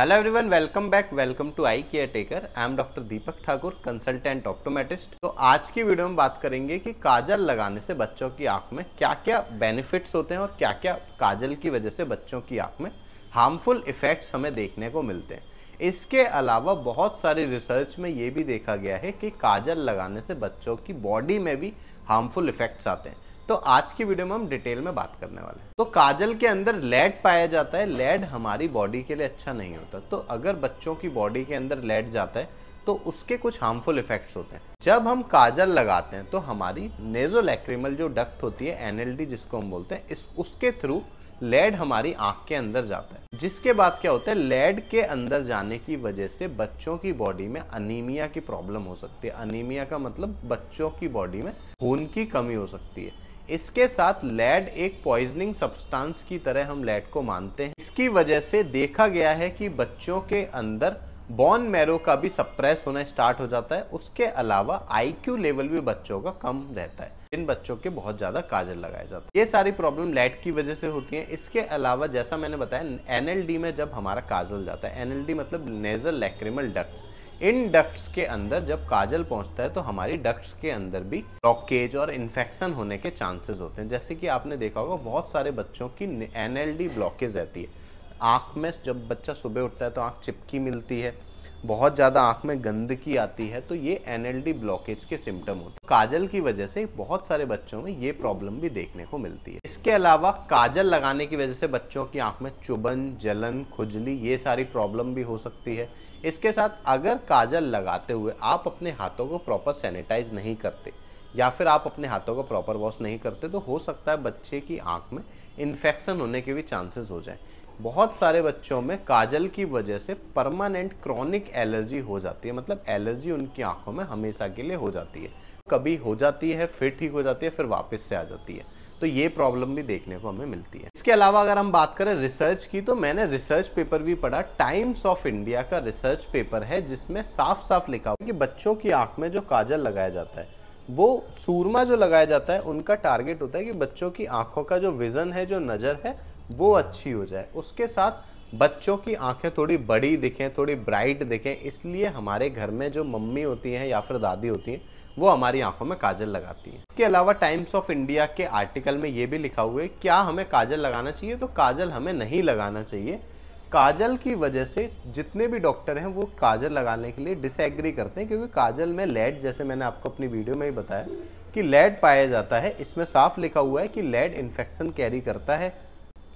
hello everyone welcome back welcome to eye care taker I am doctor Deepak Thakur consultant optometrist तो आज की video में बात करेंगे कि काजल लगाने से बच्चों की आंख में क्या क्या बेनिफिट्स होते हैं और क्या क्या काजल की वजह से बच्चों की आंख में हार्मफुल इफेक्ट्स हमें देखने को मिलते हैं इसके अलावा बहुत सारी रिसर्च में ये भी देखा गया है कि काजल लगाने से बच्चों की बॉडी में भी हार्मफुल इफेक्ट्स आते हैं तो आज की वीडियो में हम डिटेल में बात करने वाले हैं तो काजल के अंदर लेड पाया जाता है लेड हमारी बॉडी के लिए अच्छा नहीं होता तो अगर बच्चों की बॉडी के अंदर लेड जाता है तो उसके कुछ हार्मफुल इफेक्ट्स होते हैं जब हम काजल लगाते हैं तो हमारी नेजोलैक्रिमल जो डक्ट होती है एनएलडी जिसको हम बोलते हैं इस उसके थ्रू लेड हमारी आंख के अंदर जाता है जिसके बाद क्या होता है लेड के अंदर जाने की वजह से बच्चों की बॉडी में अनीमिया की प्रॉब्लम हो सकती है अनीमिया का मतलब बच्चों की बॉडी में खून की कमी हो सकती है इसके साथ लेड एक पॉइजनिंग सब्सटेंस की तरह हम लेड को मानते हैं इसकी वजह से देखा गया है कि बच्चों के अंदर बॉन मैरो का भी सप्रेस होना स्टार्ट हो जाता है उसके अलावा आईक्यू लेवल भी बच्चों का कम रहता है इन बच्चों के बहुत ज़्यादा काजल लगाया जाता है ये सारी प्रॉब्लम लेड की वजह से होती है इसके अलावा जैसा मैंने बताया एनएलडी में जब हमारा काजल जाता है एनएलडी मतलब नेजल लैक्रिमल डक्ट इन डक्ट्स के अंदर जब काजल पहुंचता है तो हमारी डक्ट्स के अंदर भी ब्लॉकेज और इन्फेक्शन होने के चांसेस होते हैं जैसे कि आपने देखा होगा बहुत सारे बच्चों की एन ब्लॉकेज रहती है आँख में जब बच्चा सुबह उठता है तो आँख चिपकी मिलती है बहुत ज़्यादा आँख में गंदगी आती है तो ये एनएलडी ब्लॉकेज के सिम्टम होते हैं काजल की वजह से बहुत सारे बच्चों में ये प्रॉब्लम भी देखने को मिलती है इसके अलावा काजल लगाने की वजह से बच्चों की आँख में चुभन जलन खुजली ये सारी प्रॉब्लम भी हो सकती है इसके साथ अगर काजल लगाते हुए आप अपने हाथों को प्रॉपर सैनिटाइज नहीं करते या फिर आप अपने हाथों को प्रॉपर वॉश नहीं करते तो हो सकता है बच्चे की आँख में इन्फेक्शन होने के भी चांसेस हो जाए बहुत सारे बच्चों में काजल की वजह से परमानेंट क्रॉनिक एलर्जी हो जाती है मतलब एलर्जी उनकी आंखों में हमेशा के लिए हो जाती है कभी हो जाती है फिर ठीक हो जाती है फिर वापस से आ जाती है तो ये प्रॉब्लम भी देखने को हमें मिलती है इसके अलावा अगर हम बात करें रिसर्च की तो मैंने रिसर्च पेपर भी पढ़ा टाइम्स ऑफ इंडिया का रिसर्च पेपर है जिसमें साफ साफ लिखा हुआ कि बच्चों की आंख में जो काजल लगाया जाता है वो सूरमा जो लगाया जाता है उनका टारगेट होता है कि बच्चों की आंखों का जो विजन है जो नज़र है वो अच्छी हो जाए उसके साथ बच्चों की आंखें थोड़ी बड़ी दिखें थोड़ी ब्राइट दिखें इसलिए हमारे घर में जो मम्मी होती हैं या फिर दादी होती हैं वो हमारी आंखों में काजल लगाती हैं इसके अलावा टाइम्स ऑफ इंडिया के आर्टिकल में ये भी लिखा हुआ है क्या हमें काजल लगाना चाहिए तो काजल हमें नहीं लगाना चाहिए काजल की वजह से जितने भी डॉक्टर हैं वो काजल लगाने के लिए डिसएग्री करते हैं क्योंकि काजल में लेड जैसे मैंने आपको अपनी वीडियो में ही बताया कि लेड पाया जाता है इसमें साफ लिखा हुआ है कि लेड इन्फेक्शन कैरी करता है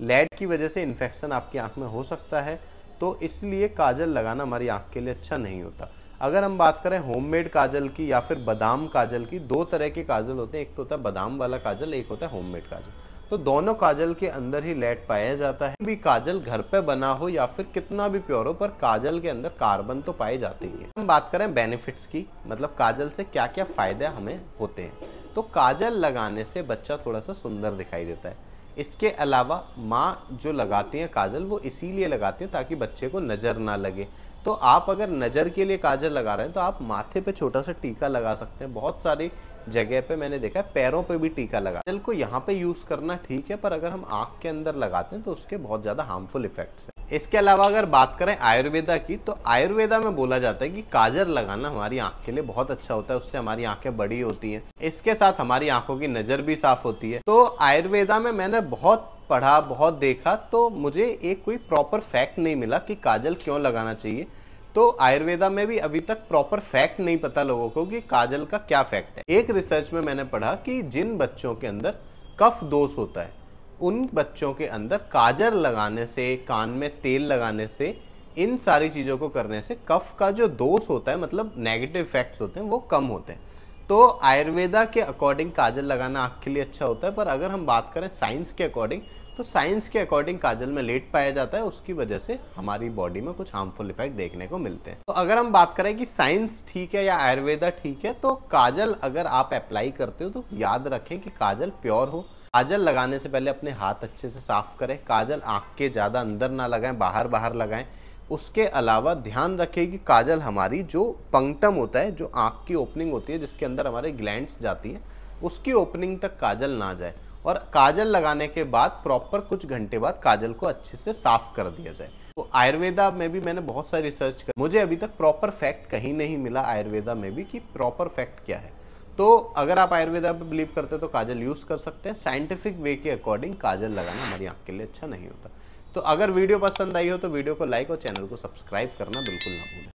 लेड की वजह से इन्फेक्शन आपकी आँख में हो सकता है तो इसलिए काजल लगाना हमारी आँख के लिए अच्छा नहीं होता अगर हम बात करें होममेड काजल की या फिर बादाम काजल की दो तरह के काजल होते हैं एक तो होता है बादाम वाला काजल एक होता है होममेड काजल तो दोनों काजल के अंदर ही लेड पाया जाता है भी काजल घर पे बना हो या फिर कितना भी प्योर हो पर काजल के अंदर कार्बन तो पाए जाते ही है हम बात करें बेनिफिट्स की मतलब काजल से क्या क्या फ़ायदे हमें होते हैं तो काजल लगाने से बच्चा थोड़ा सा सुंदर दिखाई देता है इसके अलावा माँ जो लगाती हैं काजल वो इसीलिए लगाती हैं ताकि बच्चे को नज़र ना लगे तो आप अगर नज़र के लिए काजल लगा रहे हैं तो आप माथे पे छोटा सा टीका लगा सकते हैं बहुत सारी जगह पे मैंने देखा है पैरों पे भी टीका लगा जल को यहाँ पे यूज़ करना ठीक है पर अगर हम आँख के अंदर लगाते हैं तो उसके बहुत ज़्यादा हार्मफुल इफेक्ट्स हैं इसके अलावा अगर बात करें आयुर्वेदा की तो आयुर्वेदा में बोला जाता है कि काजर लगाना हमारी आंख के लिए बहुत अच्छा होता है उससे हमारी आंखें बड़ी होती हैं इसके साथ हमारी आंखों की नज़र भी साफ होती है तो आयुर्वेदा में मैंने बहुत पढ़ा बहुत देखा तो मुझे एक कोई प्रॉपर फैक्ट नहीं मिला कि काजल क्यों लगाना चाहिए तो आयुर्वेदा में भी अभी तक प्रॉपर फैक्ट नहीं पता लोगों को कि काजल का क्या फैक्ट है एक रिसर्च में मैंने पढ़ा कि जिन बच्चों के अंदर कफ दोष होता है उन बच्चों के अंदर काजल लगाने से कान में तेल लगाने से इन सारी चीज़ों को करने से कफ का जो दोष होता है मतलब नेगेटिव इफेक्ट्स होते हैं वो कम होते हैं तो आयुर्वेदा के अकॉर्डिंग काजल लगाना आँख के लिए अच्छा होता है पर अगर हम बात करें साइंस के अकॉर्डिंग तो साइंस के अकॉर्डिंग काजल में लेट पाया जाता है उसकी वजह से हमारी बॉडी में कुछ हार्मफुल इफेक्ट देखने को मिलते हैं तो अगर हम बात करें कि साइंस ठीक है या आयुर्वेदा ठीक है तो काजल अगर आप अप्लाई करते हो तो याद रखें कि काजल प्योर हो काजल लगाने से पहले अपने हाथ अच्छे से साफ करें काजल आँख के ज़्यादा अंदर ना लगाएं बाहर बाहर लगाएं उसके अलावा ध्यान रखें कि काजल हमारी जो पंक्टम होता है जो आँख की ओपनिंग होती है जिसके अंदर हमारे ग्लैंड्स जाती हैं उसकी ओपनिंग तक काजल ना जाए और काजल लगाने के बाद प्रॉपर कुछ घंटे बाद काजल को अच्छे से साफ कर दिया जाए तो आयुर्वेदा में भी मैंने बहुत सारी रिसर्च कर मुझे अभी तक प्रॉपर फैक्ट कहीं नहीं मिला आयुर्वेदा में भी कि प्रॉपर फैक्ट क्या है तो अगर आप आयुर्वेदा पे बिलीव करते हैं तो काजल यूज़ कर सकते हैं साइंटिफिक वे के अकॉर्डिंग काजल लगाना हमारी आँख के लिए अच्छा नहीं होता तो अगर वीडियो पसंद आई हो तो वीडियो को लाइक और चैनल को सब्सक्राइब करना बिल्कुल ना भूलें